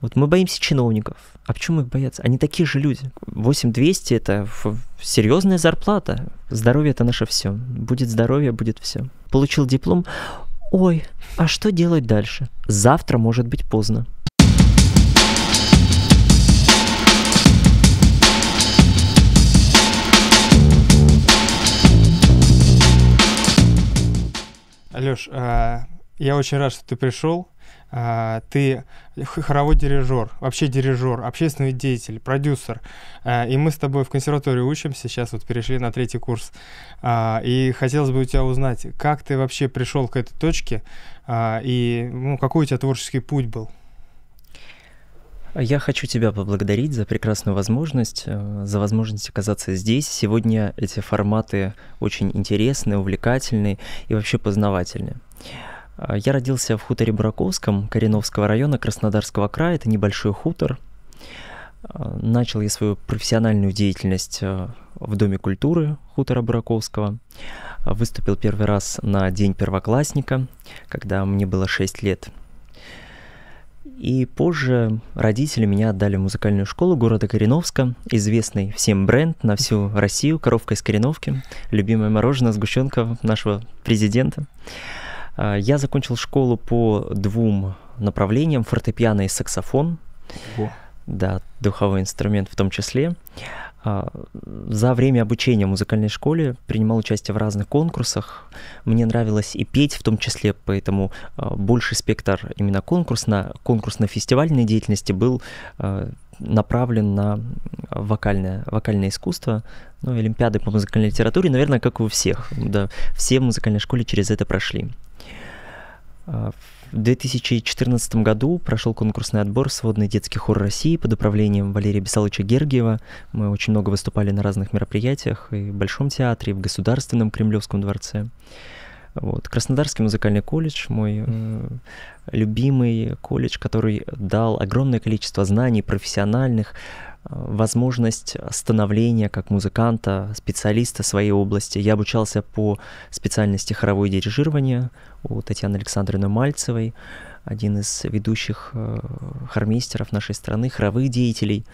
Вот мы боимся чиновников. А почему их боятся? Они такие же люди. 8200 это серьезная зарплата. Здоровье это наше все. Будет здоровье, будет все. Получил диплом. Ой, а что делать дальше? Завтра может быть поздно. Алеш, а, я очень рад, что ты пришел. А, ты хоровой дирижер, вообще дирижер, общественный деятель, продюсер. А, и мы с тобой в консерватории учимся, сейчас вот перешли на третий курс. А, и хотелось бы у тебя узнать, как ты вообще пришел к этой точке и ну, какой у тебя творческий путь был? Я хочу тебя поблагодарить за прекрасную возможность, э, за возможность оказаться здесь. Сегодня эти форматы очень интересные, увлекательные и вообще познавательные. А, я родился в хуторе Бураковском Кореновского района Краснодарского края. Это небольшой хутор. А, начал я свою профессиональную деятельность а, в Доме культуры хутора Бураковского. Выступил первый раз на День первоклассника, когда мне было 6 лет. И позже родители меня отдали в музыкальную школу города Кореновска, известный всем бренд на всю Россию, коровка из Кореновки, любимое мороженое, сгущенка нашего президента. А, я закончил школу по двум направлениям, фортепиано и саксофон. О. Да, духовой инструмент в том числе. А, за время обучения в музыкальной школе принимал участие в разных конкурсах. Мне нравилось и петь в том числе, поэтому а, больше спектр именно конкурсно, конкурсно-фестивальной деятельности был направлен на вокальное, вокальное искусство, ну, Олимпиады по музыкальной литературе, наверное, как у всех. Да, все в музыкальной школе через это прошли. А, в 2014 году прошел конкурсный отбор «Сводный детский хор России» под управлением Валерия Бесалыча Гергиева. Мы очень много выступали на разных мероприятиях и в Большом театре, и в Государственном Кремлевском дворце. Вот. Краснодарский музыкальный колледж, мой э, любимый колледж, который дал огромное количество знаний профессиональных, э, возможность становления как музыканта, специалиста своей области. Я обучался по специальности хоровое дирижирование у Татьяны Александровны Мальцевой, один из ведущих э, хормейстеров нашей страны, хоровых деятелей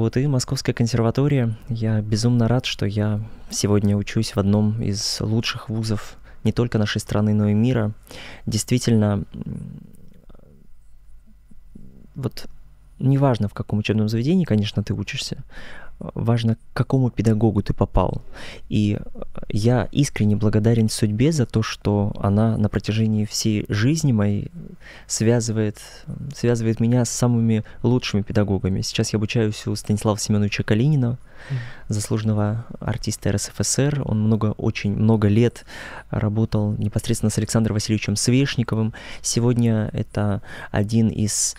вот, и Московская консерватория. Я безумно рад, что я сегодня учусь в одном из лучших вузов не только нашей страны, но и мира. Действительно, вот неважно, в каком учебном заведении, конечно, ты учишься, важно, к какому педагогу ты попал. И я искренне благодарен судьбе за то, что она на протяжении всей жизни моей связывает, связывает меня с самыми лучшими педагогами. Сейчас я обучаюсь у Станислава Семеновича Калинина, заслуженного артиста РСФСР. Он много, очень много лет работал непосредственно с Александром Васильевичем Свешниковым. Сегодня это один из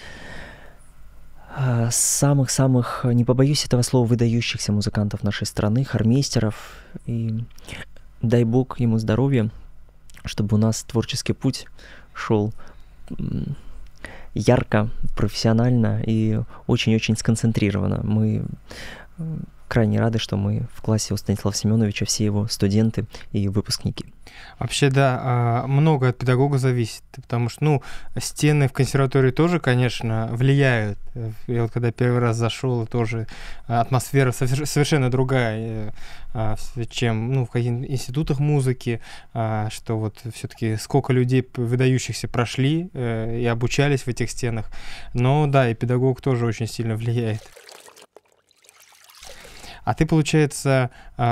самых-самых, не побоюсь этого слова, выдающихся музыкантов нашей страны, хормейстеров. И дай бог ему здоровья, чтобы у нас творческий путь шел ярко, профессионально и очень-очень сконцентрированно. Мы крайне рады, что мы в классе у Станислава Семеновича все его студенты и выпускники. Вообще, да, а, много от педагога зависит, потому что, ну, стены в консерватории тоже, конечно, влияют. Я вот когда первый раз зашел, тоже атмосфера совершенно другая, э, а, чем, ну, в каких-то институтах музыки, а, что вот все-таки сколько людей выдающихся прошли э, и обучались в этих стенах. Но да, и педагог тоже очень сильно влияет. А ты, получается, э,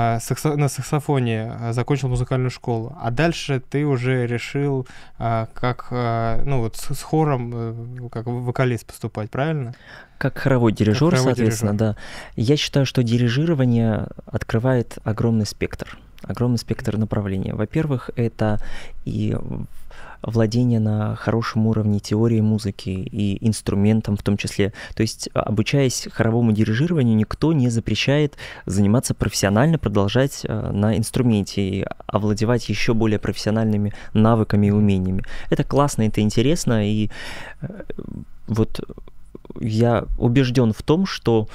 на саксофоне э, закончил музыкальную школу, а дальше ты уже решил э, как, ну вот с хором, как вокалист поступать, правильно? Как хоровой дирижер, как хоровой соответственно, дирижер. да. Я считаю, что дирижирование открывает огромный спектр огромный спектр направлений. Во-первых, это и владение на хорошем уровне теории музыки и инструментом в том числе. То есть, а, обучаясь хоровому дирижированию, никто не запрещает заниматься профессионально, продолжать а, на инструменте и овладевать еще более профессиональными навыками и умениями. Это классно, это интересно, и э, вот я убежден в том, что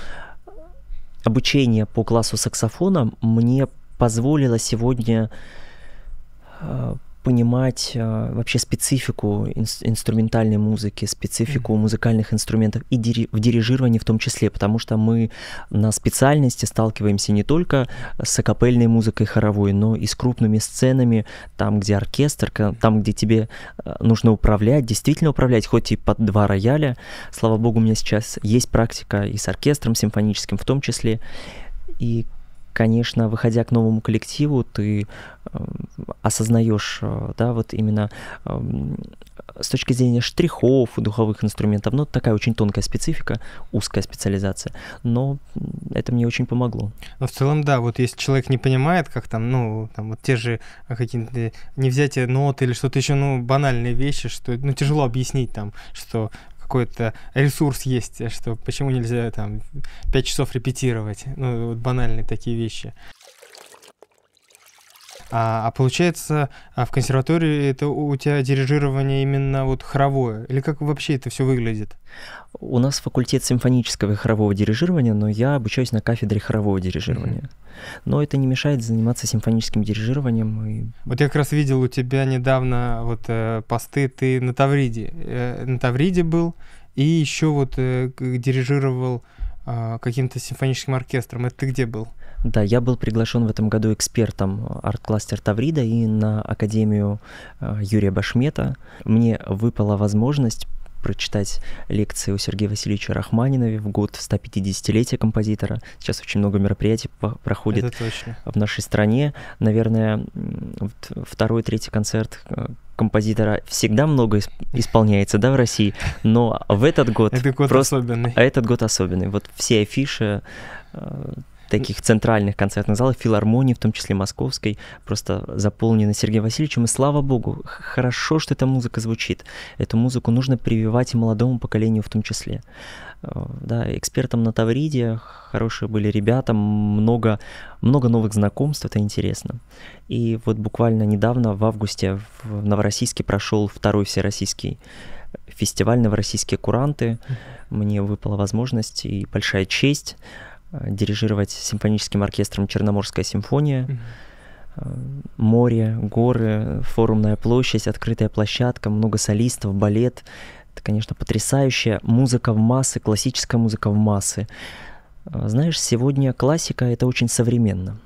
обучение по классу саксофона мне позволило сегодня а, понимать э, вообще специфику инс- инструментальной музыки, специфику mm-hmm. музыкальных инструментов и дири- в дирижировании в том числе, потому что мы на специальности сталкиваемся не только с акапельной музыкой хоровой, но и с крупными сценами, там, где оркестр, там, где тебе э, нужно управлять, действительно управлять, хоть и под два рояля. Слава богу, у меня сейчас есть практика и с оркестром симфоническим в том числе. И конечно, выходя к новому коллективу, ты э, осознаешь, э, да, вот именно э, с точки зрения штрихов, духовых инструментов, ну, такая очень тонкая специфика, узкая специализация, но это мне очень помогло. Но в целом, да, вот если человек не понимает, как там, ну, там вот те же какие-то невзятие нот или что-то еще, ну, банальные вещи, что, ну, тяжело объяснить там, что какой-то ресурс есть, что почему нельзя там 5 часов репетировать, ну вот банальные такие вещи. А, а получается, а в консерватории это у тебя дирижирование именно вот хоровое? Или как вообще это все выглядит? У нас факультет симфонического и хорового дирижирования, но я обучаюсь на кафедре хорового дирижирования. Но это не мешает заниматься симфоническим дирижированием. И... Вот я как раз видел у тебя недавно вот э, посты, ты на Тавриде. Э, на Тавриде был, и еще вот э, дирижировал а, каким-то симфоническим оркестром. Это ты где был? Да, я был приглашен в этом году экспертом арт-кластер Таврида и на Академию а, Юрия Башмета. Мне выпала возможность прочитать лекции у Сергея Васильевича Рахманинова в год 150-летия композитора. Сейчас очень много мероприятий проходит в нашей стране. Наверное, второй-третий концерт а, композитора всегда много исполняется, да, в России, но в этот год... Этот год просто... особенный. А этот год особенный. Вот все афиши, э, таких центральных концертных залов, филармонии, в том числе московской, просто заполнены Сергеем Васильевичем. И слава богу, хорошо, что эта музыка звучит. Эту музыку нужно прививать и молодому поколению в том числе. Э, да, экспертам на Тавриде хорошие были ребята, много, много новых знакомств, это интересно. И вот буквально недавно, в августе, в Новороссийске прошел второй всероссийский фестиваль «Новороссийские куранты». Мне выпала возможность и большая честь Э, дирижировать симфоническим оркестром Черноморская симфония. Mm-hmm море, горы, форумная площадь, открытая площадка, много солистов, балет. Это, конечно, потрясающая Музыка в массы, классическая музыка в массы. Э, знаешь, сегодня классика — это очень современно.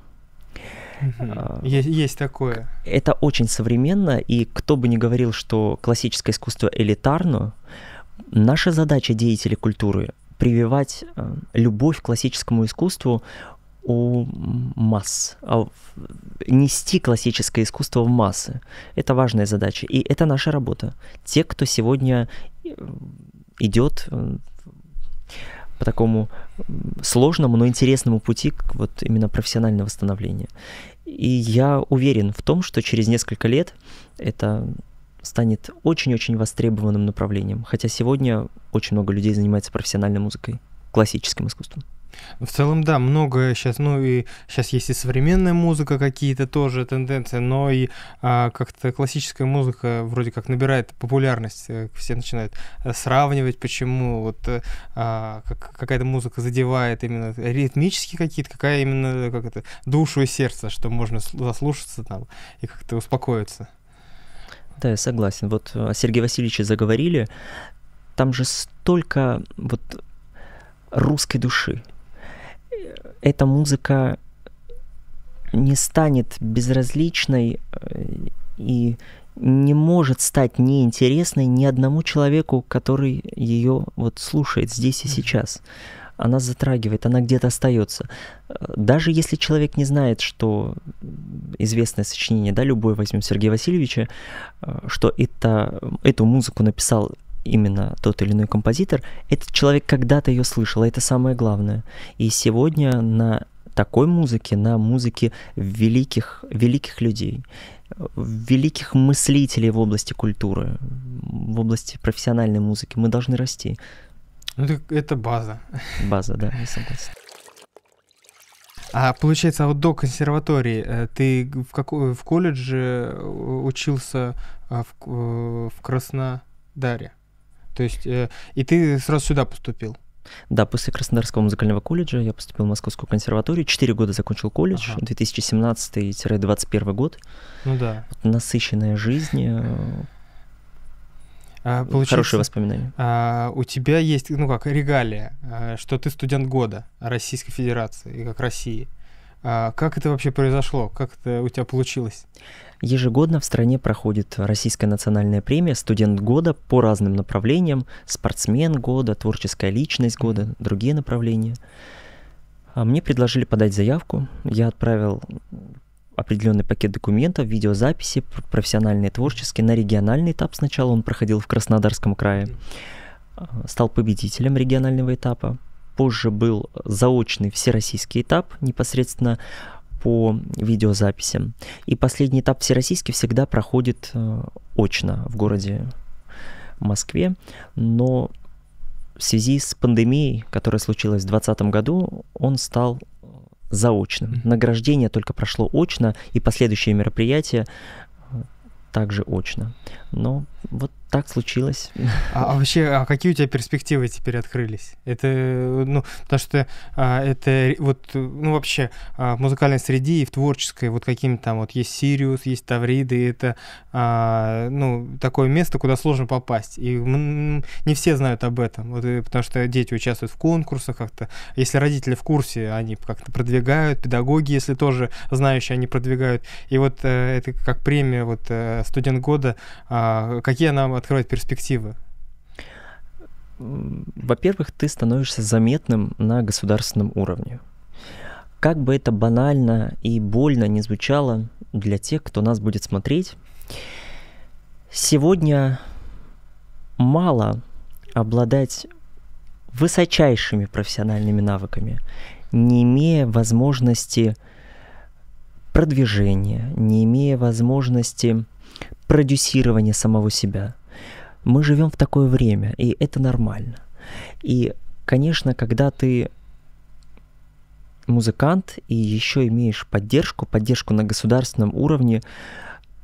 А, есть, есть такое. Это очень современно, и кто бы ни говорил, что классическое искусство элитарно, наша задача деятелей культуры прививать э, любовь к классическому искусству у масс, а нести классическое искусство в массы. Это важная задача, и это наша работа. Те, кто сегодня э, идет э, по такому сложному, но интересному пути вот именно профессионального становления. И я уверен в том, что через несколько лет это станет очень-очень востребованным направлением. Хотя сегодня очень много людей занимается профессиональной музыкой, классическим искусством. Ну, в целом, да, много сейчас, ну и сейчас есть и современная музыка какие-то тоже тенденции, но и а, как-то классическая музыка вроде как набирает популярность, э, все начинают э, сравнивать, почему вот э, а, как, какая-то музыка задевает именно ритмически какие-то, какая именно как это, душу и сердце, что можно заслушаться там и как-то успокоиться. Да, я согласен. Вот э, о Сергее Васильевиче заговорили. Там же столько вот русской души. Эта музыка не станет безразличной э, и не может стать неинтересной ни одному человеку, который ее вот слушает здесь и сейчас. Она затрагивает, она где-то остается. Э, даже если человек не знает, что известное сочинение, да, любое возьмем Сергея Васильевича, э, что это, э, эту музыку написал именно тот или иной композитор, этот человек когда-то ее слышал, а это самое главное. И сегодня на такой музыке, на музыке великих, великих людей, великих мыслителей в области культуры, в области профессиональной музыки мы должны расти. Ну, это база. База, да, я согласен. А получается, а вот до консерватории э, ты в, какой, в колледже э, учился а, в, э, в Краснодаре? То есть, и ты сразу сюда поступил? Да, после Краснодарского музыкального колледжа я поступил в Московскую консерваторию. Четыре года закончил колледж, ага. 2017-2021 год. Ну да. Вот насыщенная жизнь, а, Хорошие воспоминания. А, у тебя есть, ну как, регалия, а, что ты студент года Российской Федерации и как России. А, как это вообще произошло? Как это у тебя получилось? Ежегодно в стране проходит Российская национальная премия «Студент года» по разным направлениям. Спортсмен года, творческая личность года, другие направления. А мне предложили подать заявку. Я отправил определенный пакет документов, видеозаписи, профессиональные, творческие. На региональный этап сначала он проходил в Краснодарском крае, а, стал победителем регионального этапа. Позже был заочный всероссийский этап непосредственно по видеозаписям. И последний этап всероссийский всегда проходит э, очно в городе Москве, но в связи с пандемией, которая случилась в 2020 году, он стал заочно Награждение только прошло очно, и последующие мероприятия э, также очно. Но вот так случилось. А, а вообще, а какие у тебя перспективы теперь открылись? Это, э, ну, потому что а, это вот, ну, вообще, а, в музыкальной среде и в творческой, вот какими там, вот есть Сириус, есть Тавриды, это, а, ну, такое место, куда сложно попасть. И не все знают об этом, вот, и, э, потому что дети участвуют в конкурсах а как-то. Если родители в курсе, они как-то продвигают, педагоги, если тоже знающие, они продвигают. И вот а, это как премия, вот, студент года, а, Какие нам откроет перспективы? Во-первых, ты становишься заметным на государственном уровне. Как бы это банально и больно не звучало для тех, кто нас будет смотреть, сегодня мало обладать высочайшими профессиональными навыками, не имея возможности продвижения, не имея возможности продюсирование самого себя. Мы живем в такое время, и это нормально. И, конечно, когда ты музыкант и еще имеешь поддержку, поддержку на государственном уровне,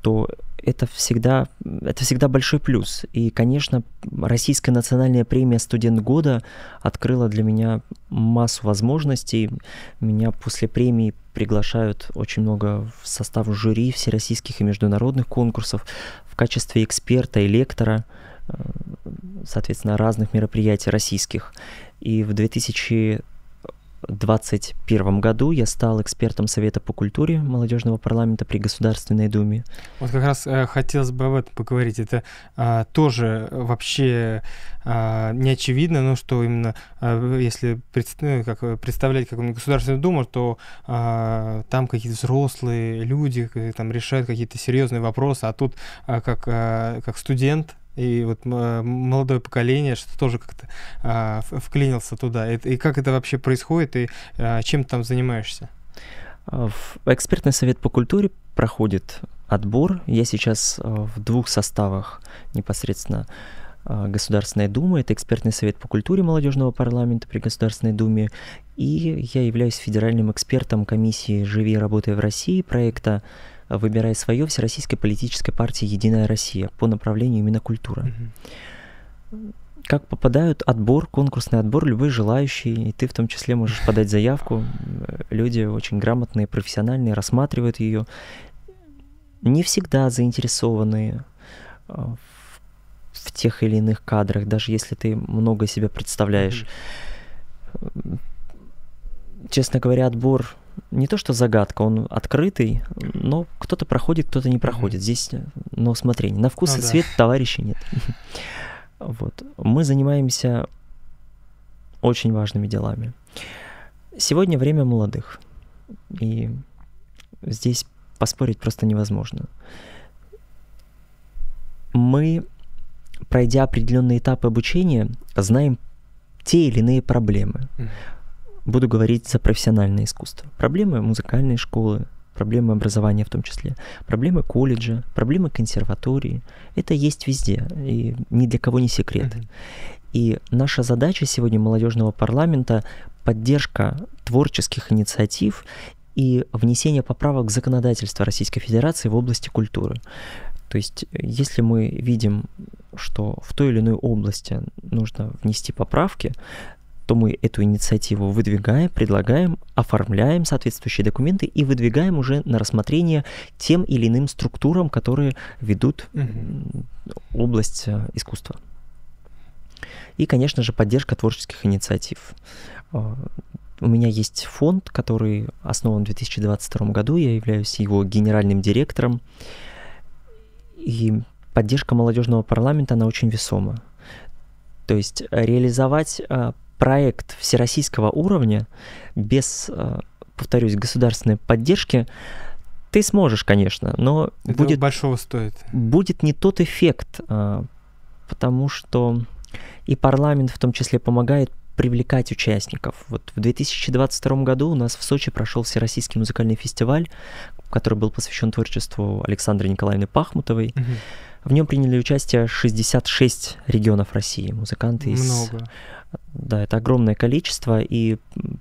то это всегда, это всегда большой плюс. И, конечно, Российская национальная премия «Студент года» открыла для меня массу возможностей. Меня после премии приглашают очень много в состав жюри всероссийских и международных конкурсов в качестве эксперта и лектора, э, соответственно, разных мероприятий российских. И в 2000 2021 году я стал экспертом Совета по культуре молодежного парламента при Государственной Думе. Вот как раз э, хотелось бы об этом поговорить. Это э, тоже вообще э, не очевидно, но что именно, э, если пред, ну, как, э, представлять какую-нибудь Государственную Думу, то э, там какие-то взрослые люди э, там решают какие-то серьезные вопросы, а тут э, как, э, как студент и вот молодое поколение, что тоже как-то а, вклинился туда. И, и как это вообще происходит, и а, чем ты там занимаешься? А, в экспертный совет по культуре проходит отбор. Я сейчас а, в двух составах непосредственно а, Государственная Дума. это экспертный совет по культуре молодежного парламента при Государственной Думе, и я являюсь федеральным экспертом комиссии «Живи и работай в России» проекта выбирая свое Всероссийской политической партии «Единая Россия» по направлению именно культура. Угу. Как попадают отбор, конкурсный отбор, любой желающий, и ты в том числе можешь подать заявку. Люди очень грамотные, профессиональные, рассматривают ее. Не всегда заинтересованные э, в, в тех или иных кадрах, даже если ты много себя представляешь. mm Честно говоря, отбор не то что загадка, он открытый, но кто-то проходит, кто-то не проходит. Mm-hmm. Здесь э, на усмотрение. На вкус ну, и да. цвет товарищей нет. вот. Мы занимаемся очень важными делами. Сегодня время молодых. И здесь поспорить просто невозможно. Мы, пройдя определенные этапы обучения, знаем те или иные проблемы. Mm-hmm буду говорить за профессиональное искусство. Проблемы музыкальной школы, проблемы образования в том числе, проблемы колледжа, проблемы консерватории. Это есть везде, и ни для кого не секрет. И наша задача сегодня молодежного парламента — поддержка творческих инициатив и внесение поправок в законодательство Российской Федерации в области культуры. То есть, если мы видим, что в той или иной области нужно внести поправки, то мы эту инициативу выдвигаем, предлагаем, оформляем соответствующие документы и выдвигаем уже на рассмотрение тем или иным структурам, которые ведут угу. область э, искусства. И, конечно же, поддержка творческих инициатив. Э, у меня есть фонд, который основан в 2022 году, я являюсь его генеральным директором. И поддержка молодежного парламента, она очень весома. То есть реализовать э, проект всероссийского уровня без, э, повторюсь, государственной поддержки, ты сможешь, конечно, но Это будет большого стоит. Будет не тот эффект, э, потому что и парламент в том числе помогает привлекать участников. Вот в 2022 году у нас в Сочи прошел Всероссийский музыкальный фестиваль, который был посвящен творчеству Александры Николаевны Пахмутовой. Угу. В нем приняли участие 66 регионов России, музыканты Много. из да, это огромное количество, и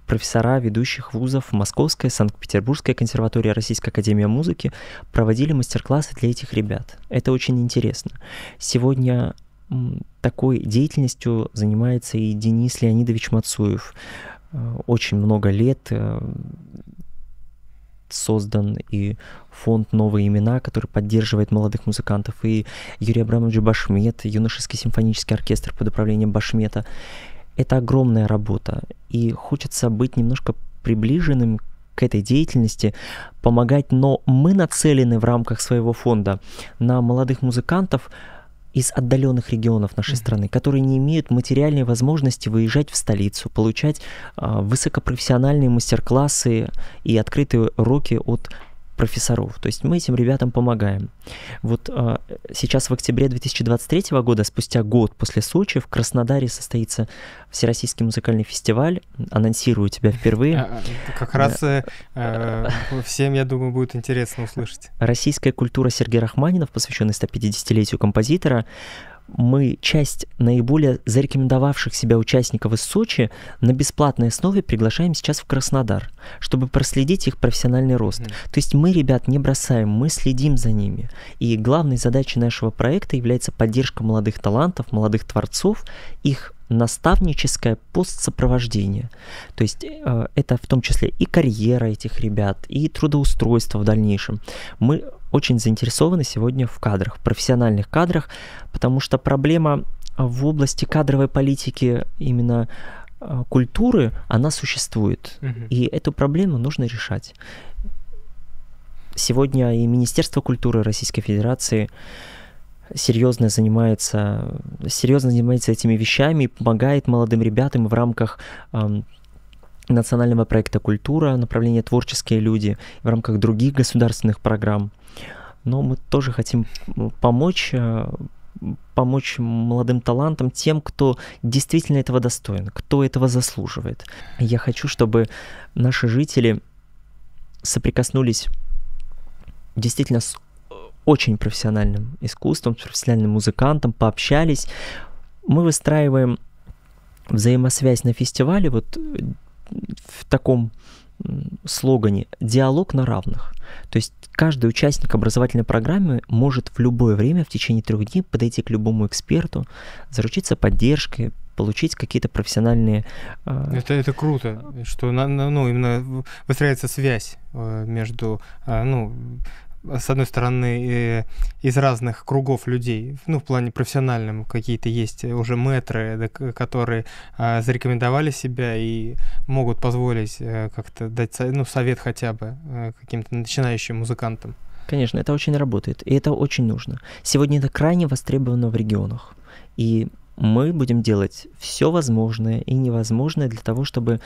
профессора ведущих вузов Московской, Санкт-Петербургской консерватории Российской Академии Музыки проводили мастер-классы для этих ребят. Это очень интересно. Сегодня такой деятельностью занимается и Денис Леонидович Мацуев. Э, очень много лет э, создан и фонд «Новые имена», который поддерживает молодых музыкантов, и Юрий Абрамович Башмет, юношеский симфонический оркестр под управлением Башмета это огромная работа, и хочется быть немножко приближенным к этой деятельности, помогать, но мы нацелены в рамках своего фонда на молодых музыкантов из отдаленных регионов нашей страны, которые не имеют материальной возможности выезжать в столицу, получать э, высокопрофессиональные мастер-классы и открытые уроки от профессоров. То есть мы этим ребятам помогаем. Вот а, сейчас в октябре 2023 года, спустя год после Сочи, в Краснодаре состоится Всероссийский музыкальный фестиваль. Анонсирую тебя впервые. А, а, как раз э, э, всем, я думаю, будет интересно услышать. Российская культура Сергея Рахманинов, посвященная 150-летию композитора мы часть наиболее зарекомендовавших себя участников из Сочи на бесплатной основе приглашаем сейчас в Краснодар, чтобы проследить их профессиональный рост. Mm. То есть мы ребят не бросаем, мы следим за ними. И главной задачей нашего проекта является поддержка молодых талантов, молодых творцов, их наставническое постсопровождение. То есть э, это в том числе и карьера этих ребят, и трудоустройство в дальнейшем. Мы очень заинтересованы сегодня в кадрах, в профессиональных кадрах, потому что проблема а, в области кадровой политики именно а, культуры, она существует. Угу. И эту проблему нужно решать. Сегодня и Министерство культуры Российской Федерации серьезно занимается, серьезно занимается этими вещами и помогает молодым ребятам в рамках эм, национального проекта «Культура», направления «Творческие люди», в рамках других государственных программ – но мы тоже хотим помочь э, помочь молодым талантам, тем, кто действительно этого достоин, кто этого заслуживает. Я хочу, чтобы наши жители соприкоснулись действительно с э, очень профессиональным искусством, с профессиональным музыкантом, пообщались. Мы выстраиваем взаимосвязь на фестивале вот э, в таком слогане «Диалог на равных». То есть каждый участник образовательной программы может в любое время в течение трех дней подойти к любому эксперту, заручиться поддержкой, получить какие-то профессиональные... Э, это, это круто, что ну, именно выстраивается связь э, между э, ну, с одной стороны, из разных кругов людей, ну, в плане профессиональном, какие-то есть уже метры, которые а, зарекомендовали себя и могут позволить э, как-то дать ну, совет хотя бы э, каким-то начинающим музыкантам. Конечно, это очень работает, и это очень нужно. Сегодня это крайне востребовано в регионах. И мы будем делать все возможное и невозможное для того, чтобы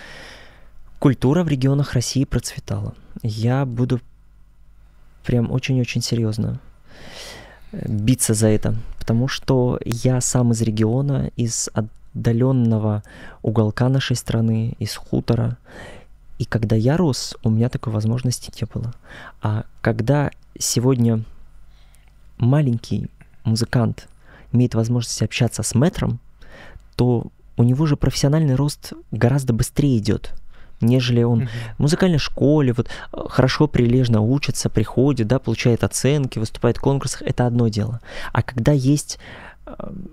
культура в регионах России процветала. Я буду прям очень-очень серьезно э, биться за это, потому что я сам из региона, из отдаленного уголка нашей страны, из хутора, и когда я рос, у меня такой возможности не было. А когда сегодня маленький музыкант имеет возможность общаться с мэтром, то у него же профессиональный рост гораздо быстрее идет нежели он в музыкальной школе, вот хорошо, прилежно учится, приходит, да, получает оценки, выступает в конкурсах, это одно дело. А когда есть эм,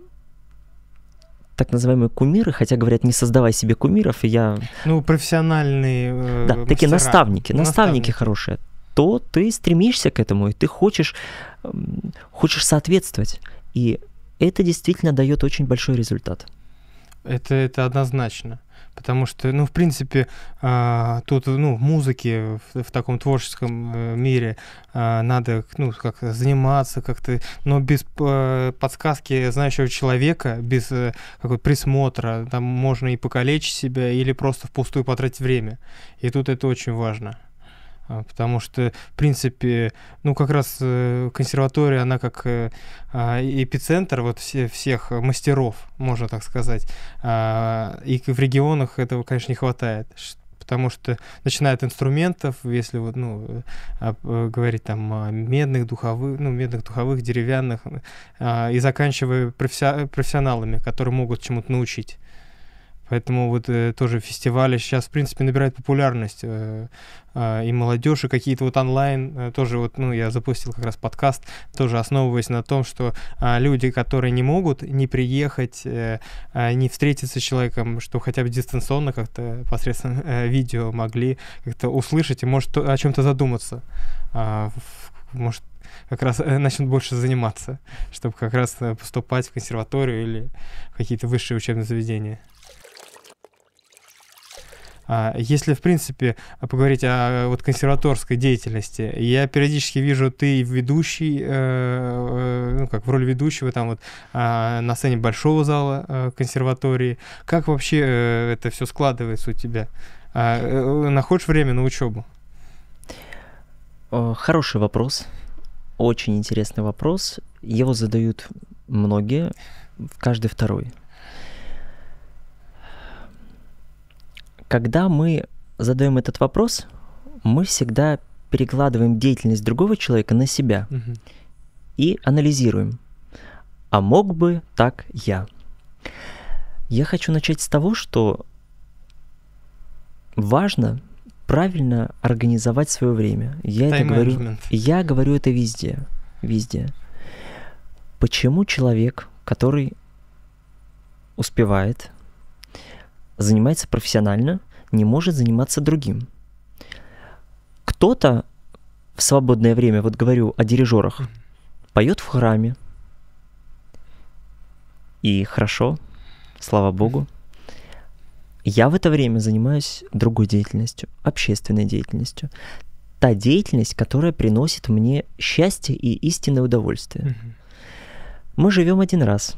так называемые кумиры, хотя говорят, не создавай себе кумиров, и я... Ну, профессиональные... Э, да, мастера. такие наставники, наставники, хорошие, то ты стремишься к этому, и ты хочешь, эм, хочешь соответствовать. И это действительно дает очень большой результат. Это, это однозначно потому что, ну, в принципе, э, тут, ну, в музыке, в, в таком творческом э, мире э, надо, ну, как заниматься как-то, но без э, подсказки знающего человека, без э, какого-то присмотра, там можно и покалечить себя или просто впустую потратить время. И тут это очень важно. А, потому что, в принципе, ну как раз э, консерватория, она как э, а, эпицентр вот всех мастеров, можно так сказать. А, и в регионах этого, конечно, не хватает потому что начиная от инструментов, если вот, ну, э, говорить там о медных, духовых, ну, медных, духовых, деревянных, и заканчивая профессионалами, которые могут чему-то научить. Поэтому вот э, тоже фестивали сейчас, в принципе, набирают популярность. Э, э, и молодежь, и какие-то вот онлайн э, тоже вот, ну, я запустил как раз подкаст, тоже основываясь на том, что э, люди, которые не могут не приехать, э, э, не встретиться с человеком, что хотя бы дистанционно как-то посредством э, видео могли как-то услышать и, может, о чем-то задуматься. Э, может, как раз э, начнут больше заниматься, чтобы как раз э, поступать в консерваторию или в какие-то высшие учебные заведения. А, если, в принципе, поговорить о вот консерваторской деятельности, я периодически вижу, ты ведущий, э, э, ну, как в роли ведущего, там вот а, на сцене большого зала э, консерватории. Как вообще это все складывается у тебя? А, находишь время на учебу? Хороший вопрос. Очень интересный вопрос. Его задают многие, каждый второй. Когда мы задаем этот вопрос, мы всегда перекладываем деятельность другого человека на себя и анализируем. А мог бы так я? Я хочу начать с того, что важно правильно организовать свое время. Я это говорю, я говорю это везде, везде. Почему человек, который успевает, занимается профессионально, не может заниматься другим. Кто-то в свободное время, вот говорю о дирижерах, поет в храме. И хорошо, слава богу. Я в это время занимаюсь другой деятельностью, общественной деятельностью. Та деятельность, которая приносит мне счастье и истинное удовольствие. Мы живем один раз.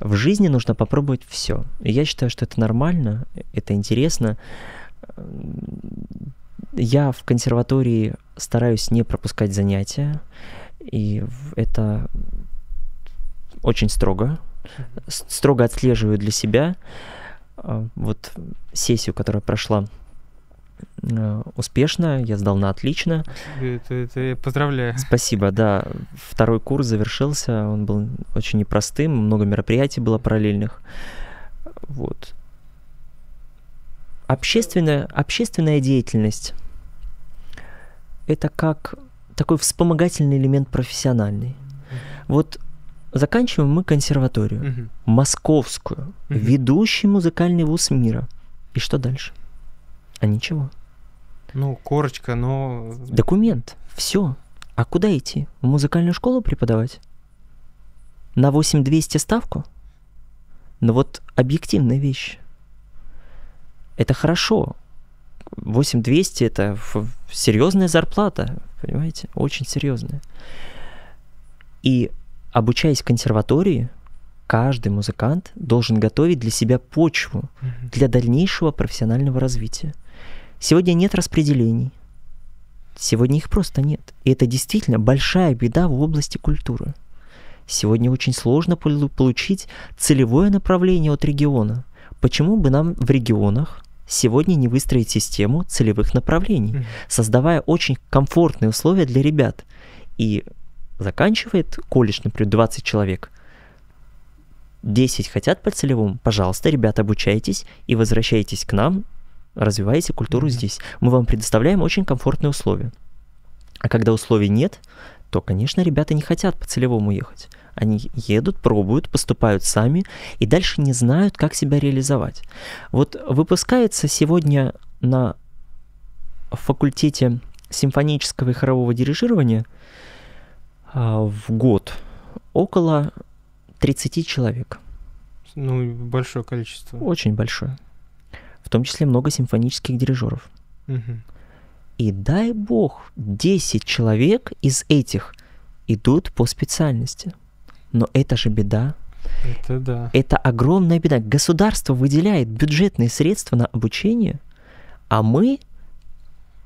В жизни нужно попробовать все. И я считаю, что это нормально, это интересно. Я в консерватории стараюсь не пропускать занятия, и это очень строго. Строго отслеживаю для себя а, вот сессию, которая прошла Э, успешно, я сдал на отлично. Это, это, поздравляю. Спасибо, да. Второй курс завершился, он был очень непростым, много мероприятий было параллельных. Вот. Общественная, общественная деятельность — это как такой вспомогательный элемент профессиональный. Вот заканчиваем мы консерваторию, угу. московскую, угу. ведущий музыкальный вуз мира. И что дальше? — а ничего. Ну, корочка, но... Документ, все. А куда идти? В музыкальную школу преподавать? На 8200 ставку? Но ну вот объективная вещь. Это хорошо. 8200 это серьезная зарплата, понимаете? Очень серьезная. И обучаясь в консерватории, каждый музыкант должен готовить для себя почву для дальнейшего профессионального развития. Сегодня нет распределений. Сегодня их просто нет. И это действительно большая беда в области культуры. Сегодня очень сложно получить целевое направление от региона. Почему бы нам в регионах сегодня не выстроить систему целевых направлений, создавая очень комфортные условия для ребят? И заканчивает колледж, например, 20 человек, 10 хотят по целевому, пожалуйста, ребята, обучайтесь и возвращайтесь к нам развиваете культуру здесь. Мы вам предоставляем очень комфортные условия. А когда условий нет, то, конечно, ребята не хотят по целевому ехать. Они едут, пробуют, поступают сами и дальше не знают, как себя реализовать. Вот выпускается сегодня на факультете симфонического и хорового дирижирования а, в год около 30 человек. Ну, большое количество. Очень большое том числе много симфонических дирижеров. И дай бог, 10 человек из этих идут по специальности. Но это же беда. Это да. Это огромная беда. Государство выделяет бюджетные средства на обучение, а мы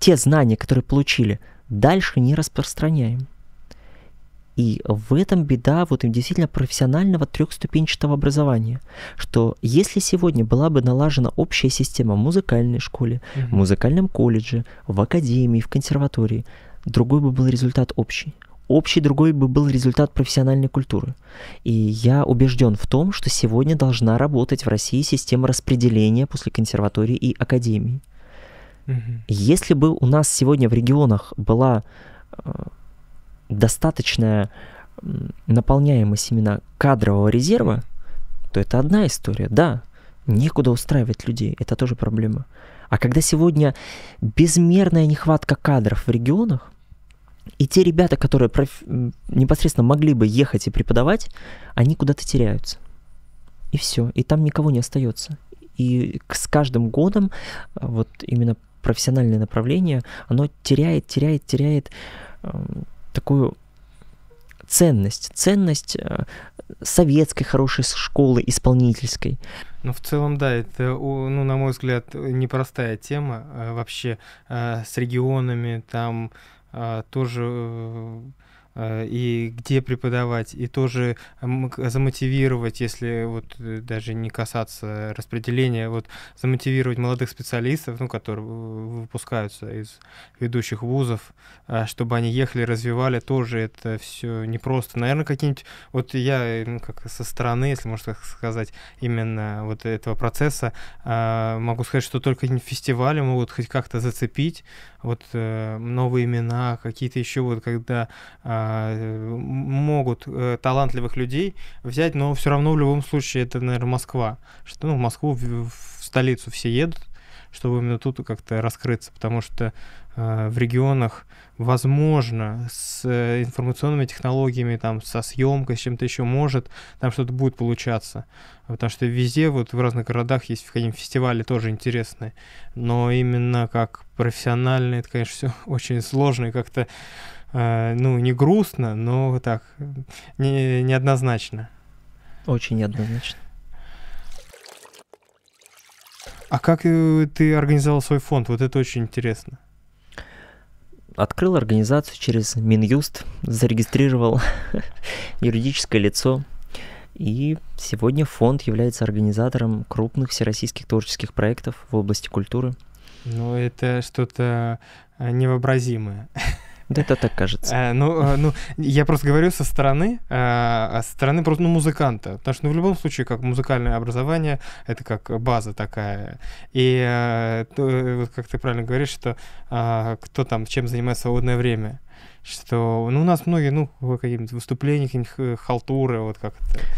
те знания, которые получили, дальше не распространяем. И в этом беда вот им действительно профессионального трехступенчатого образования, что если сегодня была бы налажена общая система в музыкальной школе, угу. в музыкальном колледже, в академии, в консерватории, другой бы был результат общий общий другой бы был результат профессиональной культуры. И я убежден в том, что сегодня должна работать в России система распределения после консерватории и академии. Угу. Если бы у нас сегодня в регионах была э, достаточная наполняемость именно кадрового резерва, то это одна история, да, некуда устраивать людей, это тоже проблема. А когда сегодня безмерная нехватка кадров в регионах, и те ребята, которые проф... непосредственно могли бы ехать и преподавать, они куда-то теряются. И все, и там никого не остается. И с каждым годом а, вот именно профессиональное направление, оно теряет, теряет, теряет такую ценность, ценность э, советской хорошей школы исполнительской. Ну, в целом, да, это, ну, на мой взгляд, непростая тема э, вообще э, с регионами, там тоже Э, и где преподавать, и тоже замотивировать, если вот э, даже не касаться распределения, вот замотивировать молодых специалистов, ну, которые выпускаются из ведущих вузов, э, чтобы они ехали, развивали, тоже это все непросто. Наверное, какие-нибудь, вот я ну, как со стороны, если можно так сказать, именно вот этого процесса, могу сказать, что только фестивали могут хоть как-то зацепить, вот э, новые имена, какие-то еще вот, когда а, могут э, талантливых людей взять, но все равно в любом случае это, наверное, Москва. Что, ну, в Москву, в столицу все едут, чтобы именно тут как-то раскрыться, потому что э, в регионах, возможно, с э, информационными технологиями, там, со съемкой, с чем-то еще, может, там что-то будет получаться. Потому что везде, вот в разных городах есть какие-нибудь фестивали тоже интересные. Но именно как профессиональные, это, конечно, все очень сложно и как-то, э, ну, не грустно, но так, не, неоднозначно. Очень неоднозначно. А как э, ты организовал свой фонд? Вот это очень интересно. Открыл организацию через Минюст, зарегистрировал юридическое лицо. И сегодня фонд является организатором крупных всероссийских творческих проектов в области культуры. Ну, это что-то э, невообразимое. Да это так кажется. Э, ну, э, ну, я просто говорю со стороны, э, э, со стороны просто ну, музыканта, потому что ну, в любом случае как музыкальное образование это как база такая. И э, то, э, вот как ты правильно говоришь, что э, кто там чем занимается в свободное время что ну, у нас многие, ну, какие-нибудь выступления, какие-нибудь э, халтуры, вот как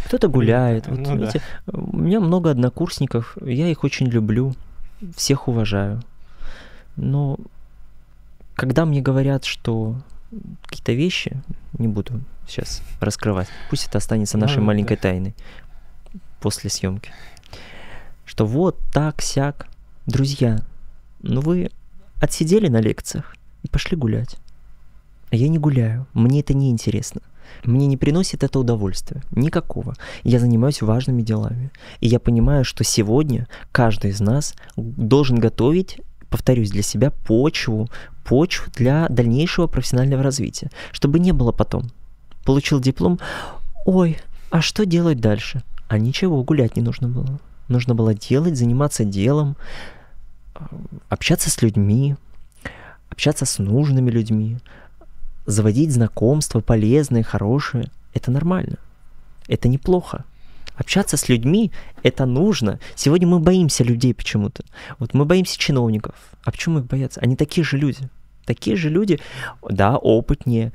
Кто-то гуляет. Вот, ну, видите, да. У меня много однокурсников, я их очень люблю, всех уважаю. Но когда мне говорят, что какие-то вещи, не буду сейчас раскрывать, пусть это останется нашей маленькой да. тайной после съемки, что вот так, сяк, друзья, ну вы отсидели на лекциях и пошли гулять. А я не гуляю, мне это не интересно. Мне не приносит это удовольствия. Никакого. Я занимаюсь важными делами. И я понимаю, что сегодня каждый из нас должен готовить повторюсь, для себя почву, почву для дальнейшего профессионального развития, чтобы не было потом. Получил диплом, ой, а что делать дальше? А ничего, гулять не нужно было. Нужно было делать, заниматься делом, э, общаться с людьми, общаться с нужными людьми, заводить знакомства полезные, хорошие. Это нормально. Это неплохо. Общаться с людьми — это нужно. Сегодня мы боимся людей почему-то. Вот мы боимся чиновников. А почему их боятся? Они такие же люди. Такие же люди, да, опытнее,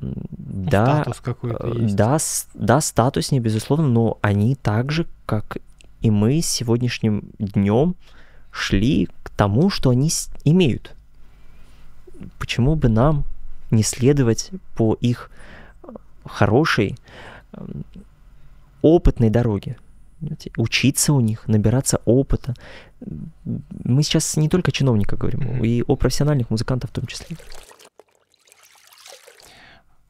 да, статус э, да, да, статуснее, безусловно, но они так же, как и мы сегодняшним днем шли к тому, что они имеют. Почему бы нам не следовать по их э, хорошей, опытной дороге. Учиться у них, набираться опыта. Мы сейчас не только о чиновниках говорим, mm-hmm. и о профессиональных музыкантах в том числе.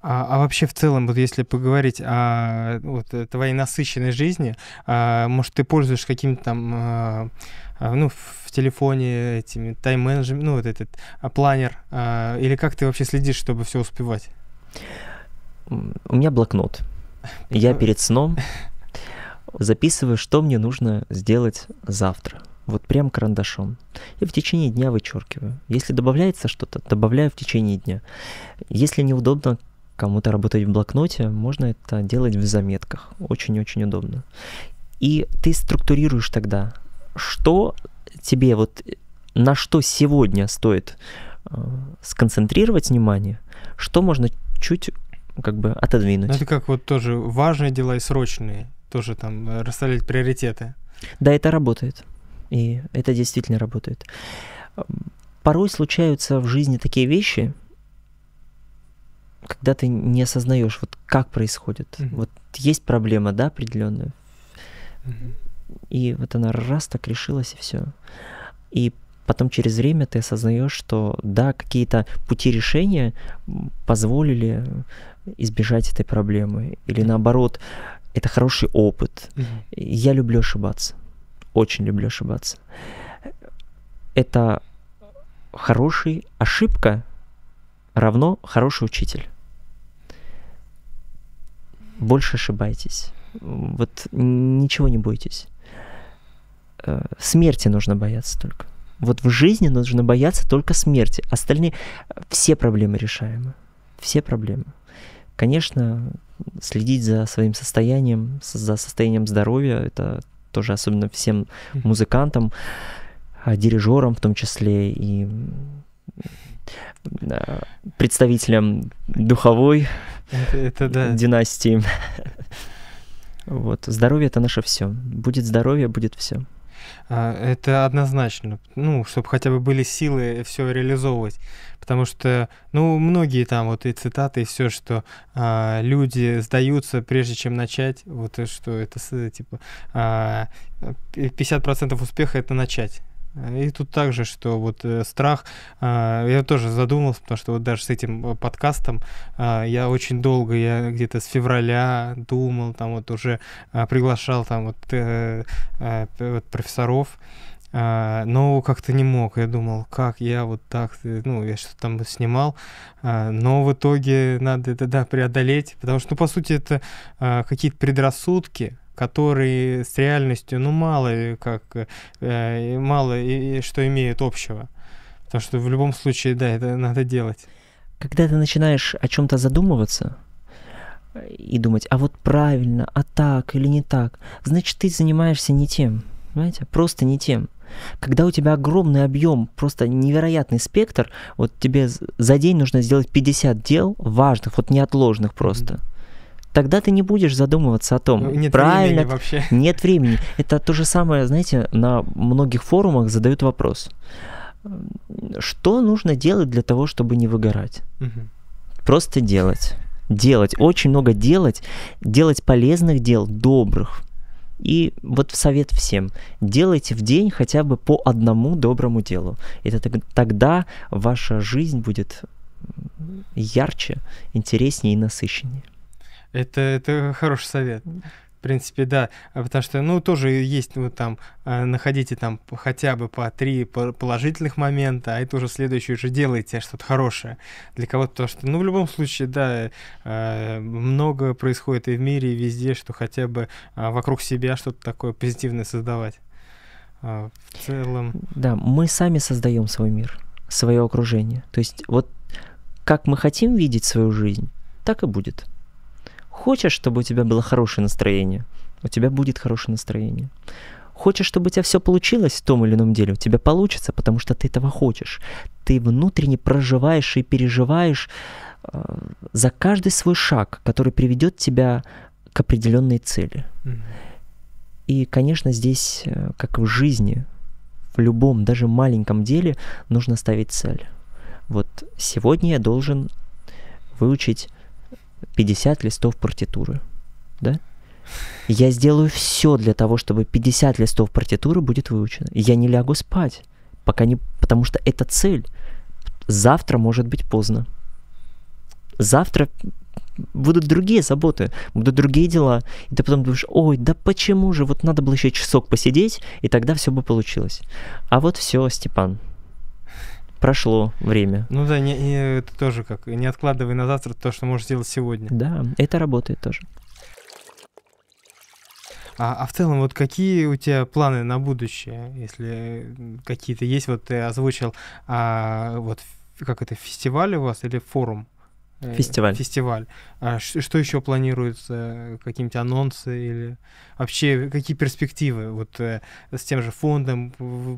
А, а вообще в целом, вот если поговорить о вот, э, твоей насыщенной жизни, а, может, ты пользуешься каким-то там, а, а ну, в телефоне этими тайм-менеджерами, ну, вот этот а, планер, а, или как ты вообще следишь, чтобы все успевать? У меня блокнот. Я перед сном записываю, что мне нужно сделать завтра. Вот прям карандашом. И в течение дня вычеркиваю. Если добавляется что-то, добавляю в течение дня. Если неудобно кому-то работать в блокноте, можно это делать в заметках. Очень-очень удобно. И ты структурируешь тогда, что тебе вот на что сегодня стоит э, сконцентрировать внимание, что можно чуть как бы отодвинуть. Ну, это как вот тоже важные дела и срочные, тоже там э, расставлять приоритеты. Да, это работает. И это действительно работает. Порой случаются в жизни такие вещи, когда ты не осознаешь, вот как происходит. Mm-hmm. Вот есть проблема, да, определенная. Mm-hmm. И вот она раз так решилась, и все. И потом через время ты осознаешь, что да, какие-то пути решения позволили избежать этой проблемы. Или наоборот, это хороший опыт. Mm-hmm. Я люблю ошибаться. Очень люблю ошибаться. Это хороший ошибка равно хороший учитель. Больше ошибайтесь. Вот ничего не бойтесь. Э, смерти нужно бояться только. Вот в жизни нужно бояться только смерти. Остальные э, все проблемы решаемы. Все проблемы. Конечно, следить за своим состоянием, за состоянием здоровья, это тоже особенно всем музыкантам, а, дирижерам в том числе и а, представителям духовой это, это, да. династии. Вот. Здоровье это наше все. Будет здоровье, будет все. А, это однозначно. Ну, чтобы хотя бы были силы все реализовывать. Потому что, ну, многие там вот и цитаты, и все, что а, люди сдаются, прежде чем начать, вот э, что это, э, типа, а, 50% успеха — это начать. И тут также, что вот э, страх, а, я тоже задумался, потому что вот даже с этим э, подкастом а, я очень долго, я где-то с февраля думал, там вот уже а, приглашал там вот, э, вот профессоров, но как-то не мог. Я думал, как я вот так, ну, я что-то там снимал, но в итоге надо это, да, преодолеть, потому что, ну, по сути, это какие-то предрассудки, которые с реальностью, ну, мало как, э, мало и, что имеют общего. Потому что в любом случае, да, это надо делать. Когда ты начинаешь о чем-то задумываться и думать, а вот правильно, а так или не так, значит, ты занимаешься не тем, понимаете, просто не тем. Когда у тебя огромный объем, просто невероятный спектр, вот тебе за день нужно сделать 50 дел важных, вот неотложных просто. Mm-hmm тогда ты не будешь задумываться о том, ну, нет правильно, времени вообще. нет времени. Это то же самое, знаете, на многих форумах задают вопрос, что нужно делать для того, чтобы не выгорать? Угу. Просто делать, делать, очень много делать, делать полезных дел, добрых. И вот совет всем, делайте в день хотя бы по одному доброму делу. Это тогда ваша жизнь будет ярче, интереснее и насыщеннее. Это, это хороший совет. В принципе, да, а потому что, ну, тоже есть, ну, там, а, находите там хотя бы по три положительных момента, а это уже следующее уже делайте что-то хорошее для кого-то, то, что, ну, в любом случае, да, э, много происходит и в мире, и везде, что хотя бы а, вокруг себя что-то такое позитивное создавать. В целом... Да, мы сами создаем свой мир, свое окружение. То есть вот как мы хотим видеть свою жизнь, так и будет. Хочешь, чтобы у тебя было хорошее настроение? У тебя будет хорошее настроение. Хочешь, чтобы у тебя все получилось в том или ином деле? У тебя получится, потому что ты этого хочешь. Ты внутренне проживаешь и переживаешь э, за каждый свой шаг, который приведет тебя к определенной цели. Mm-hmm. И, конечно, здесь, э, как в жизни, в любом, даже маленьком деле, нужно ставить цель. Вот сегодня я должен выучить 50 листов партитуры, да? Я сделаю все для того, чтобы 50 листов партитуры будет выучено. Я не лягу спать, пока не... потому что это цель. Завтра может быть поздно. Завтра будут другие заботы, будут другие дела. И ты потом думаешь, ой, да почему же, вот надо было еще часок посидеть, и тогда все бы получилось. А вот все, Степан, прошло время. Ну да, не, не, это тоже как, не откладывай на завтра то, что можешь сделать сегодня. Да, это работает тоже. А, а в целом, вот какие у тебя планы на будущее, если какие-то есть? Вот ты озвучил, а, вот как это, фестиваль у вас или форум? Э, фестиваль. Фестиваль. А что еще планируется? Какие-нибудь анонсы или вообще какие перспективы вот э, с тем же фондом?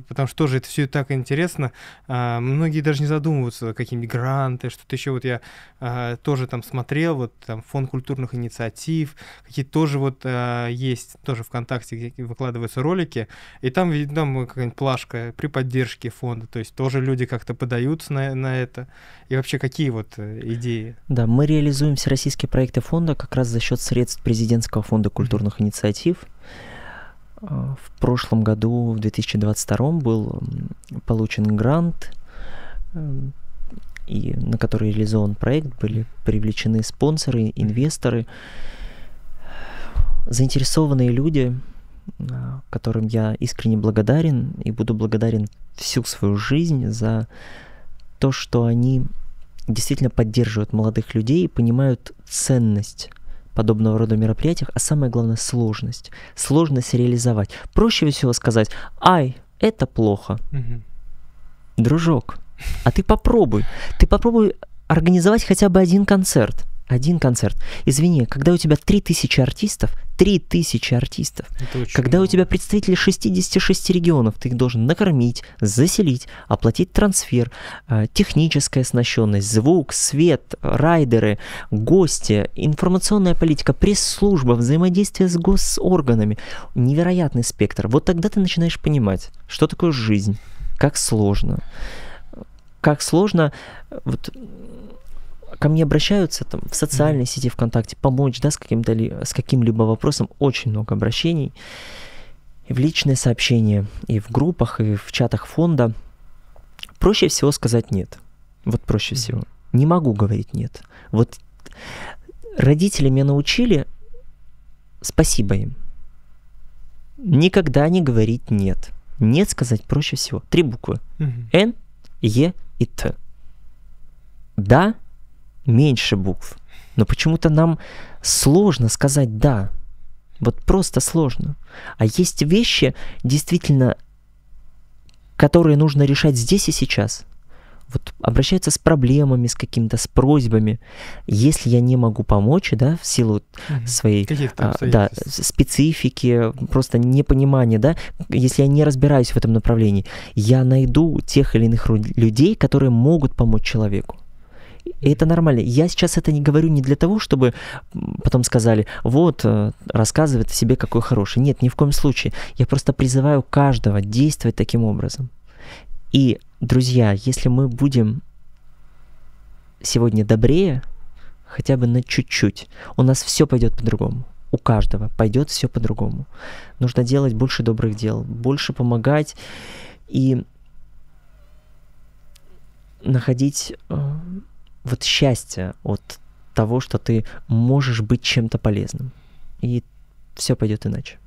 Потому что тоже это все так интересно. А, многие даже не задумываются, какие-нибудь гранты, что-то еще. Вот я а, тоже там смотрел, вот там фонд культурных инициатив, какие тоже вот а, есть, тоже ВКонтакте, где выкладываются ролики, и там, там какая-нибудь плашка при поддержке фонда, то есть тоже люди как-то подаются на, на это. И вообще какие вот э, идеи? Да, мы реализуем все российские проекты фонда как раз за счет средств Президентского фонда культурных mm-hmm. инициатив. А, в прошлом году, в 2022, был получен грант, э, и, на который реализован проект, были привлечены спонсоры, инвесторы, заинтересованные люди, а, которым я искренне благодарен и буду благодарен всю свою жизнь за то, что они действительно поддерживают молодых людей и понимают ценность подобного рода мероприятиях, а самое главное сложность. Сложность реализовать. Проще всего сказать, ай, это плохо. Угу. Дружок, а ты попробуй. Ты попробуй организовать хотя бы один концерт один концерт. Извини, когда у тебя 3000 артистов, 3000 артистов, когда много. у тебя представители 66 регионов, ты их должен накормить, заселить, оплатить трансфер, а, техническая оснащенность, звук, свет, райдеры, гости, информационная политика, пресс-служба, взаимодействие с госорганами. Невероятный спектр. Вот тогда ты начинаешь понимать, что такое жизнь, как сложно. Как сложно, вот ко мне обращаются там в социальной сети ВКонтакте, помочь, да, с каким-то ли, с каким-либо вопросом, очень много обращений. И в личное сообщение и в группах, и в чатах фонда. Проще всего сказать нет. Вот проще всего. Не могу говорить нет. Вот родители меня научили, спасибо им. Никогда не говорить нет. Нет сказать проще всего. Три буквы. Н, Е и Т. Да, меньше букв. Но почему-то нам сложно сказать «да». Вот просто сложно. А есть вещи, действительно, которые нужно решать здесь и сейчас. Вот обращаются с проблемами, с какими-то, с просьбами. Если я не могу помочь, да, в силу mm-hmm. своей а, да, специфики, просто непонимания, да, если я не разбираюсь в этом направлении, я найду тех или иных людей, которые могут помочь человеку. И это нормально. Я сейчас это не говорю не для того, чтобы потом сказали, вот, э, рассказывает о себе какой хороший. Нет, ни в коем случае. Я просто призываю каждого действовать таким образом. И, друзья, если мы будем сегодня добрее, хотя бы на чуть-чуть, у нас все пойдет по-другому. У каждого пойдет все по-другому. Нужно делать больше добрых дел, больше помогать и находить э, вот счастье от того, что ты можешь быть чем-то полезным. И все пойдет иначе.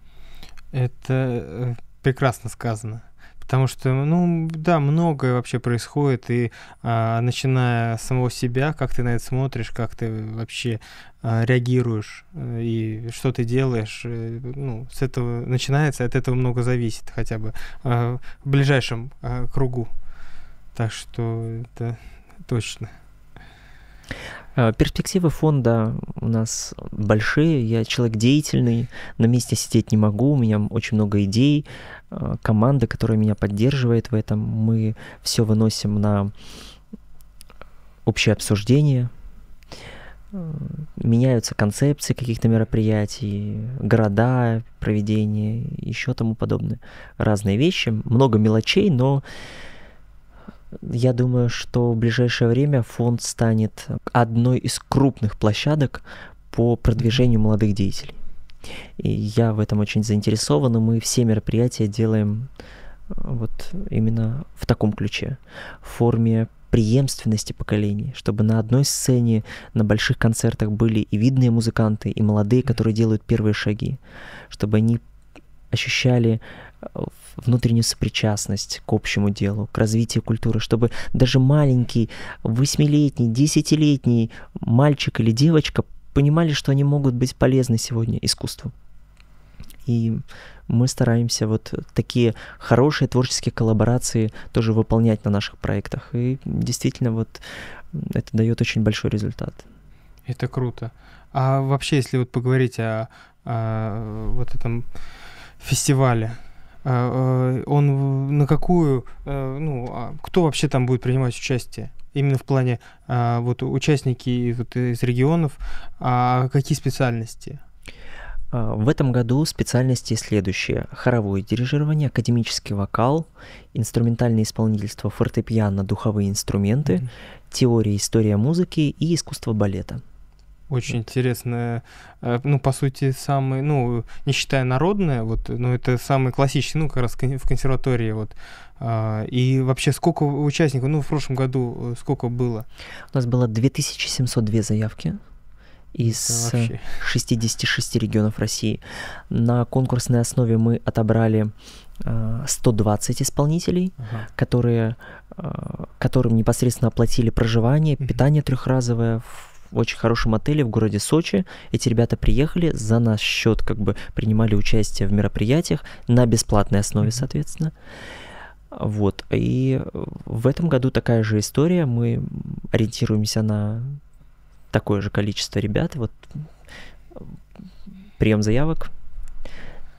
Это э, прекрасно сказано. Потому что, ну, да, многое вообще происходит, и а, начиная с самого себя, как ты на это смотришь, как ты вообще а, реагируешь э, и что ты делаешь, э, ну, с этого начинается, от этого много зависит хотя бы а, в ближайшем а, кругу. Так что это точно. Э, перспективы фонда у нас большие, я человек деятельный, на месте сидеть не могу, у меня очень много идей, э, команда, которая меня поддерживает в этом, мы все выносим на общее обсуждение, э, меняются концепции каких-то мероприятий, города, проведения, еще тому подобное. Разные вещи, много мелочей, но я думаю, что в ближайшее время фонд станет одной из крупных площадок по продвижению молодых деятелей. И я в этом очень заинтересован, и мы все мероприятия делаем э, вот именно в таком ключе, в форме преемственности поколений, чтобы на одной сцене, на больших концертах были и видные музыканты, и молодые, которые делают первые шаги, чтобы они ощущали э, внутреннюю сопричастность к общему делу, к развитию культуры, чтобы даже маленький, восьмилетний, десятилетний мальчик или девочка понимали, что они могут быть полезны сегодня искусству. И мы стараемся вот такие хорошие творческие коллаборации тоже выполнять на наших проектах. И действительно вот это дает очень большой результат. Это круто. А вообще, если вот поговорить о, о вот этом Фестивале. А, а, он на какую, э, ну, а кто вообще там будет принимать участие? Именно в плане вот участники вот, из регионов, а какие специальности? В этом году специальности следующие. Хоровое дирижирование, академический вокал, инструментальное исполнительство фортепиано, духовые инструменты, mm-hmm. теория история музыки и искусство балета. Очень вот. интересная, э, ну, по сути, самый, ну, не считая народная, вот, но это самый классический, ну, как раз в консерватории, вот. А, и вообще, сколько участников, ну, в прошлом году э, сколько было? У нас было 2702 заявки из да, вообще. 66 регионов России. На конкурсной основе мы отобрали 120 э, исполнителей, ага. которые, которым непосредственно оплатили проживание, питание трехразовое в в очень хорошем отеле в городе Сочи. Эти ребята приехали, за наш счет как бы принимали участие в мероприятиях на бесплатной основе, соответственно. Вот. И в этом году такая же история. Мы ориентируемся на такое же количество ребят. Вот прием заявок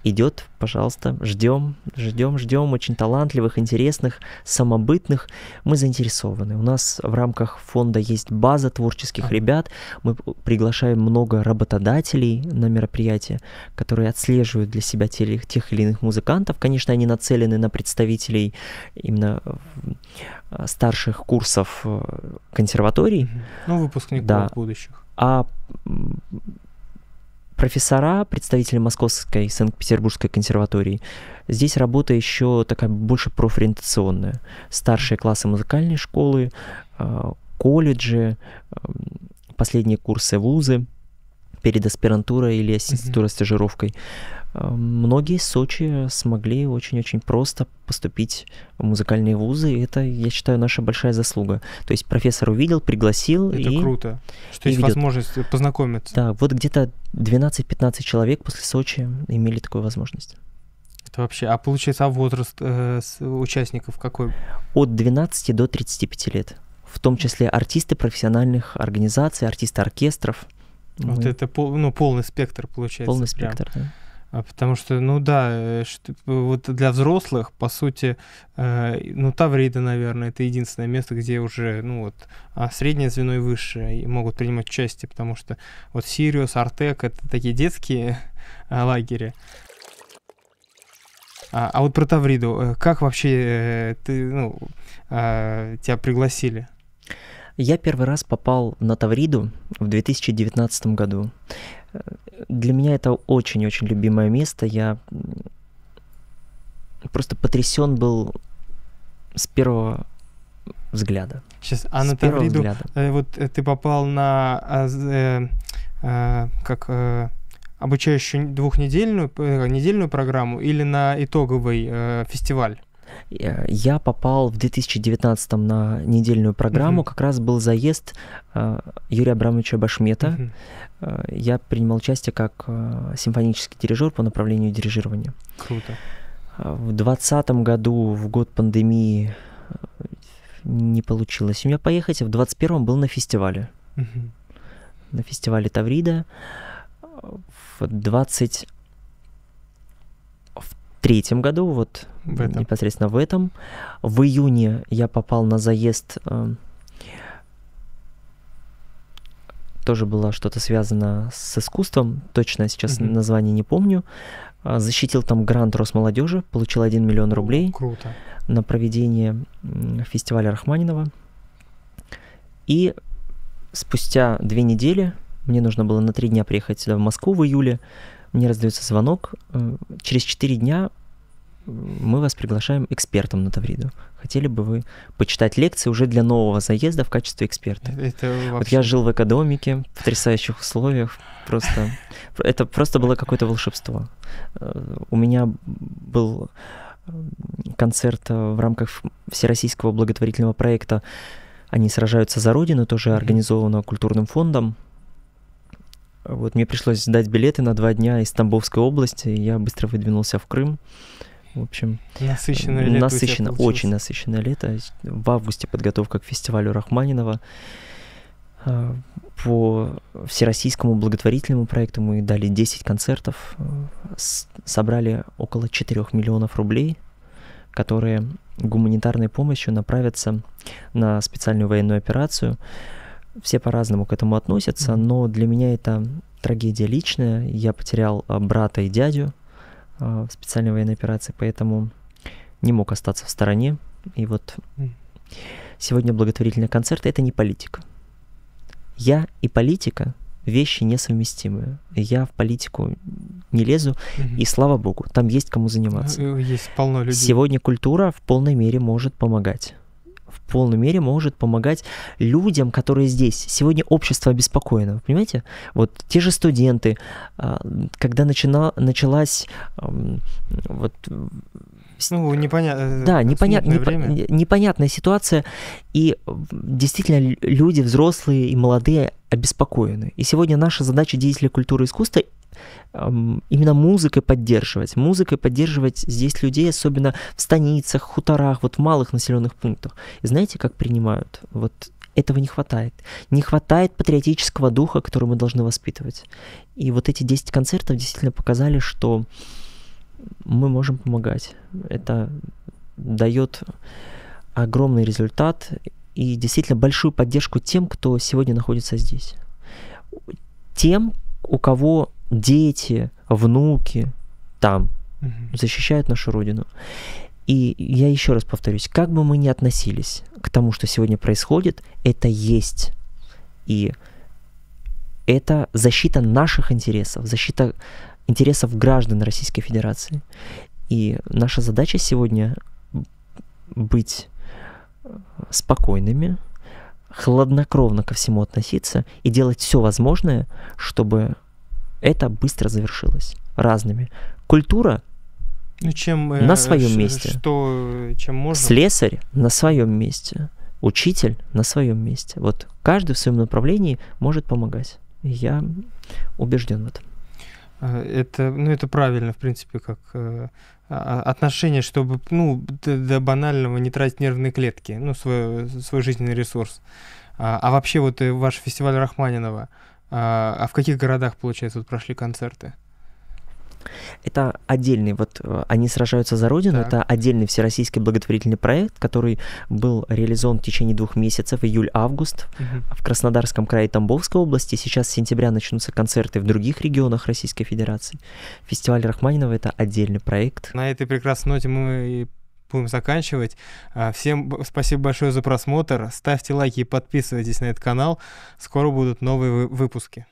идет, пожалуйста, ждем, ждем, ждем очень талантливых, интересных, самобытных. Мы заинтересованы. У нас в рамках фонда есть база творческих ребят. Мы приглашаем много работодателей на мероприятия, которые отслеживают для себя тех, тех или иных музыкантов. Конечно, они нацелены на представителей именно э, старших курсов э, консерваторий. Ну, выпускников да. будущих. А профессора, представители Московской и Санкт-Петербургской консерватории. Здесь работа еще такая больше профориентационная. Старшие классы музыкальной школы, а, колледжи, последние курсы вузы – перед аспирантурой или ассистентурой, mm-hmm. стажировкой. Э, многие из Сочи смогли очень-очень просто поступить в музыкальные вузы, и это, я считаю, наша большая заслуга. То есть профессор увидел, пригласил. Это и, круто, что и есть ведет. возможность познакомиться. Да, вот где-то 12-15 человек после Сочи имели такую возможность. Это вообще, а получается, а возраст э, участников какой? От 12 до 35 лет в том числе артисты профессиональных организаций, артисты оркестров. Вот мы... это пол, ну, полный спектр получается. Полный прям. спектр, да. А, потому что, ну да, э, что, вот для взрослых, по сути, э, ну Таврида, наверное, это единственное место, где уже, ну вот, а среднее звено и высшее могут принимать участие, потому что вот Сириус, Артек — это такие детские э, лагеря. А, а вот про Тавриду, э, как вообще э, ты, ну, э, тебя пригласили? Я первый раз попал на Тавриду в 2019 году. Для меня это очень-очень любимое место. Я просто потрясен был с первого взгляда. Сейчас, а с на Тавриду, Э, вот э, ты попал на а, э, э, как э, обучающую двухнедельную э, недельную программу или на итоговый э, фестиваль? Э, я попал в 2019 на недельную программу, угу. как раз был заезд э, Юрия Абрамовича Башмета. Угу. Я принимал участие как симфонический дирижер по направлению дирижирования. Круто. В 2020 году, в год пандемии, не получилось у меня поехать. В 21-м был на фестивале. Угу. На фестивале Таврида. В 20 третьем году, вот в этом. непосредственно в этом, в июне я попал на заезд, э, тоже было что-то связано с искусством, точно сейчас угу. название не помню, а, защитил там грант Росмолодежи, получил 1 миллион рублей. Круто. На проведение фестиваля Рахманинова. И спустя две недели мне нужно было на три дня приехать сюда в Москву в июле мне раздается звонок. Э, через 4 дня мы вас приглашаем экспертом на Тавриду. Хотели бы вы почитать лекции уже для нового заезда в качестве эксперта? Это вообще... Вот я жил в экономике, в потрясающих условиях, просто... Это просто было какое-то волшебство. Э, у меня был концерт э, в рамках всероссийского благотворительного проекта «Они сражаются за Родину», тоже организованного культурным фондом. Вот мне пришлось сдать билеты на два дня из Тамбовской области, и я быстро выдвинулся в Крым. В общем, насыщенное лето. Насыщенно, очень насыщенное лето. В августе подготовка к фестивалю Рахманинова а, по всероссийскому благотворительному проекту мы дали 10 концертов, собрали около 4 миллионов рублей, которые гуманитарной помощью направятся на специальную военную операцию, все по-разному к этому относятся, mm-hmm. но для меня это трагедия личная. Я потерял а, брата и дядю а, в специальной военной операции, поэтому не мог остаться в стороне. И вот mm-hmm. сегодня благотворительный концерт — это не политика. Я и политика — вещи несовместимые. Я в политику не лезу, mm-hmm. и слава богу, там есть кому заниматься. Э, э, есть полно людей. Сегодня культура в полной мере может помогать в полной мере может помогать людям, которые здесь. Сегодня общество обеспокоено, понимаете? Вот те же студенты, а, когда начина, началась вот ну, э, непонятно. Э, да, непонят, неп... непонятная ситуация. И действительно люди, взрослые и молодые, обеспокоены. И сегодня наша задача деятелей культуры и искусства именно музыкой поддерживать. Музыкой поддерживать здесь людей, особенно в станицах, хуторах, вот в малых населенных пунктах. И знаете, как принимают? Вот этого не хватает. Не хватает патриотического духа, который мы должны воспитывать. И вот эти 10 концертов действительно показали, что мы можем помогать. Это дает огромный результат и действительно большую поддержку тем, кто сегодня находится здесь. Тем, у кого дети, внуки там защищают нашу родину. И я еще раз повторюсь, как бы мы ни относились к тому, что сегодня происходит, это есть. И это защита наших интересов, защита интересов граждан Российской Федерации. И наша задача сегодня быть э, спокойными, хладнокровно ко всему относиться и делать все возможное, чтобы это быстро завершилось разными. Культура ну, чем, э, на своем ш- месте. Что, э, чем можно? Слесарь на своем месте. Учитель на своем месте. Вот каждый в своем направлении может помогать. Я убежден в этом. Э, это, ну, это правильно, в принципе, как а, а, отношение, чтобы, ну, до банального не тратить нервные клетки, ну, свой, свой жизненный ресурс. А, а вообще вот ваш фестиваль Рахманинова, а, а, в каких городах, получается, вот прошли концерты? Это отдельный, вот э, они сражаются за Родину, так. это отдельный всероссийский благотворительный проект, который был реализован в течение двух месяцев, июль-август, угу. в Краснодарском крае Тамбовской области. Сейчас с сентября начнутся концерты в других регионах Российской Федерации. Фестиваль Рахманинова — это отдельный проект. На этой прекрасной ноте мы будем заканчивать. А, всем спасибо большое за просмотр. Ставьте лайки и подписывайтесь на этот канал. Скоро будут новые выпуски.